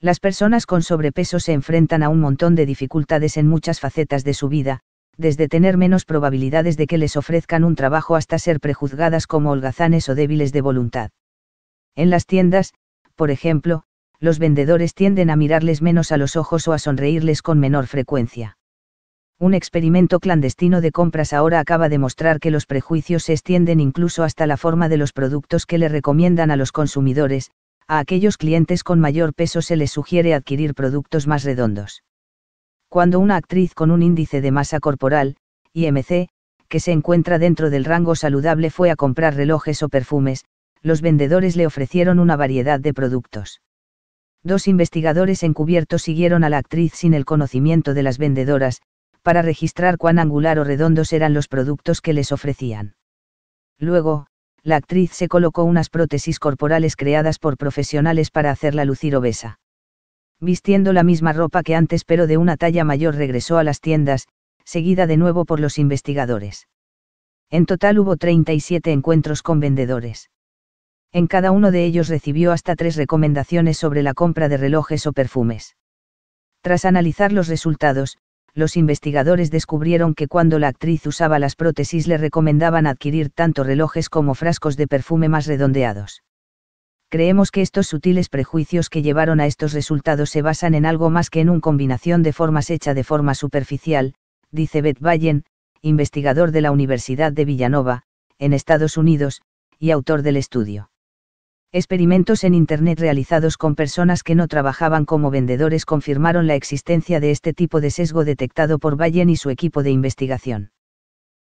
Las personas con sobrepeso se enfrentan a un montón de dificultades en muchas facetas de su vida, desde tener menos probabilidades de que les ofrezcan un trabajo hasta ser prejuzgadas como holgazanes o débiles de voluntad. En las tiendas, por ejemplo, los vendedores tienden a mirarles menos a los ojos o a sonreírles con menor frecuencia. Un experimento clandestino de compras ahora acaba de mostrar que los prejuicios se extienden incluso hasta la forma de los productos que le recomiendan a los consumidores, a aquellos clientes con mayor peso se les sugiere adquirir productos más redondos. Cuando una actriz con un índice de masa corporal, IMC, que se encuentra dentro del rango saludable fue a comprar relojes o perfumes, los vendedores le ofrecieron una variedad de productos. Dos investigadores encubiertos siguieron a la actriz sin el conocimiento de las vendedoras, para registrar cuán angular o redondos eran los productos que les ofrecían. Luego, la actriz se colocó unas prótesis corporales creadas por profesionales para hacerla lucir obesa. Vistiendo la misma ropa que antes pero de una talla mayor regresó a las tiendas, seguida de nuevo por los investigadores. En total hubo 37 encuentros con vendedores. En cada uno de ellos recibió hasta tres recomendaciones sobre la compra de relojes o perfumes. Tras analizar los resultados, los investigadores descubrieron que cuando la actriz usaba las prótesis le recomendaban adquirir tanto relojes como frascos de perfume más redondeados. Creemos que estos sutiles prejuicios que llevaron a estos resultados se basan en algo más que en una combinación de formas hecha de forma superficial, dice Beth Bayen, investigador de la Universidad de Villanova, en Estados Unidos, y autor del estudio. Experimentos en Internet realizados con personas que no trabajaban como vendedores confirmaron la existencia de este tipo de sesgo detectado por Bayen y su equipo de investigación.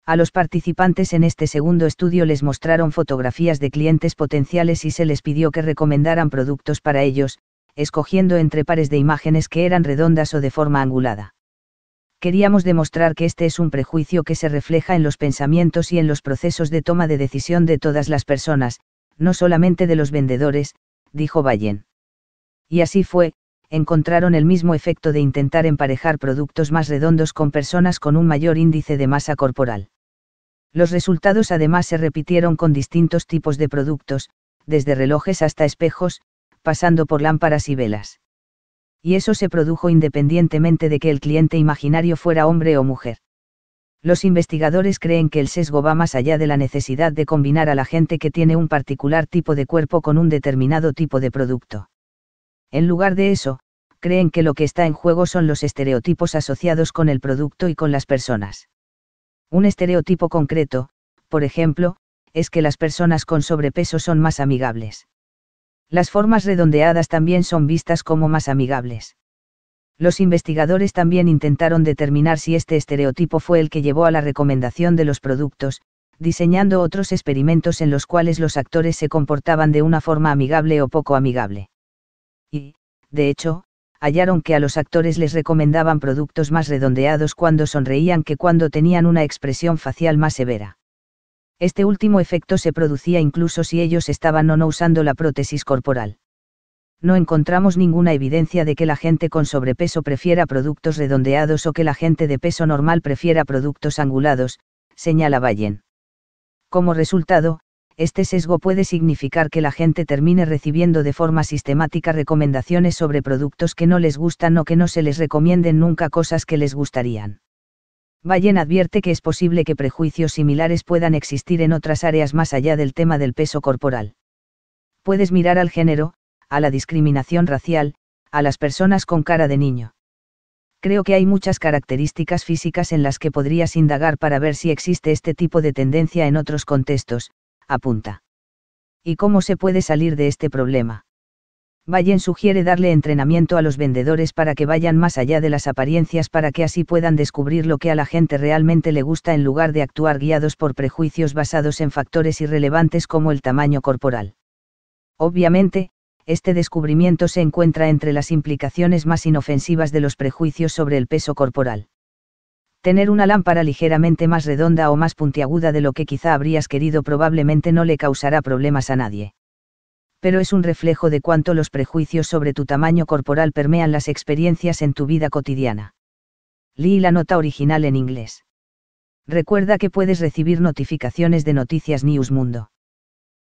A los participantes en este segundo estudio les mostraron fotografías de clientes potenciales y se les pidió que recomendaran productos para ellos, escogiendo entre pares de imágenes que eran redondas o de forma angulada. Queríamos demostrar que este es un prejuicio que se refleja en los pensamientos y en los procesos de toma de decisión de todas las personas, no solamente de los vendedores, dijo Bayen. Y así fue, encontraron el mismo efecto de intentar emparejar productos más redondos con personas con un mayor índice de masa corporal. Los resultados además se repitieron con distintos tipos de productos, desde relojes hasta espejos, pasando por lámparas y velas. Y eso se produjo independientemente de que el cliente imaginario fuera hombre o mujer. Los investigadores creen que el sesgo va más allá de la necesidad de combinar a la gente que tiene un particular tipo de cuerpo con un determinado tipo de producto. En lugar de eso, creen que lo que está en juego son los estereotipos asociados con el producto y con las personas. Un estereotipo concreto, por ejemplo, es que las personas con sobrepeso son más amigables. Las formas redondeadas también son vistas como más amigables los investigadores también intentaron determinar si este estereotipo fue el que llevó a la recomendación de los productos, diseñando otros experimentos en los cuales los actores se comportaban de una forma amigable o poco amigable. Y, de hecho, hallaron que a los actores les recomendaban productos más redondeados cuando sonreían que cuando tenían una expresión facial más severa. Este último efecto se producía incluso si ellos estaban o no usando la prótesis corporal no encontramos ninguna evidencia de que la gente con sobrepeso prefiera productos redondeados o que la gente de peso normal prefiera productos angulados, señala Vallen. Como resultado, este sesgo puede significar que la gente termine recibiendo de forma sistemática recomendaciones sobre productos que no les gustan o que no se les recomienden nunca cosas que les gustarían. Vallen advierte que es posible que prejuicios similares puedan existir en otras áreas más allá del tema del peso corporal. Puedes mirar al género, a la discriminación racial, a las personas con cara de niño. Creo que hay muchas características físicas en las que podrías indagar para ver si existe este tipo de tendencia en otros contextos, apunta. ¿Y cómo se puede salir de este problema? Vallen sugiere darle entrenamiento a los vendedores para que vayan más allá de las apariencias para que así puedan descubrir lo que a la gente realmente le gusta en lugar de actuar guiados por prejuicios basados en factores irrelevantes como el tamaño corporal. Obviamente, este descubrimiento se encuentra entre las implicaciones más inofensivas de los prejuicios sobre el peso corporal. Tener una lámpara ligeramente más redonda o más puntiaguda de lo que quizá habrías querido probablemente no le causará problemas a nadie. Pero es un reflejo de cuánto los prejuicios sobre tu tamaño corporal permean las experiencias en tu vida cotidiana. Lee la nota original en inglés. Recuerda que puedes recibir notificaciones de Noticias News Mundo.